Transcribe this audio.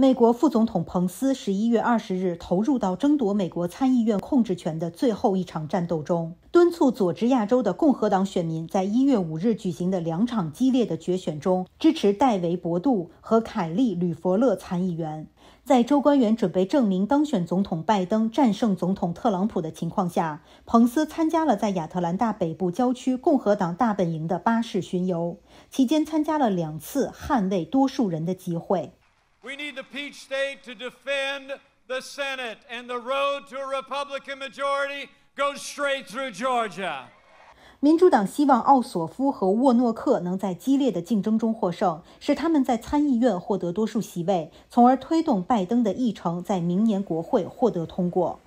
美国副总统彭斯十一月二十日投入到争夺美国参议院控制权的最后一场战斗中，敦促佐治亚州的共和党选民在一月五日举行的两场激烈的决选中支持戴维·博杜和凯利·吕佛勒参议员。在州官员准备证明当选总统拜登战胜总统特朗普的情况下，彭斯参加了在亚特兰大北部郊区共和党大本营的巴士巡游，期间参加了两次捍卫多数人的集会。p each state to defend the senate and the road to a republican majority goes straight through georgia 民主党希望奥索夫和沃诺克能在激烈的竞争中获胜使他们在参议院获得多数席位从而推动拜登的议程在明年国会获得通过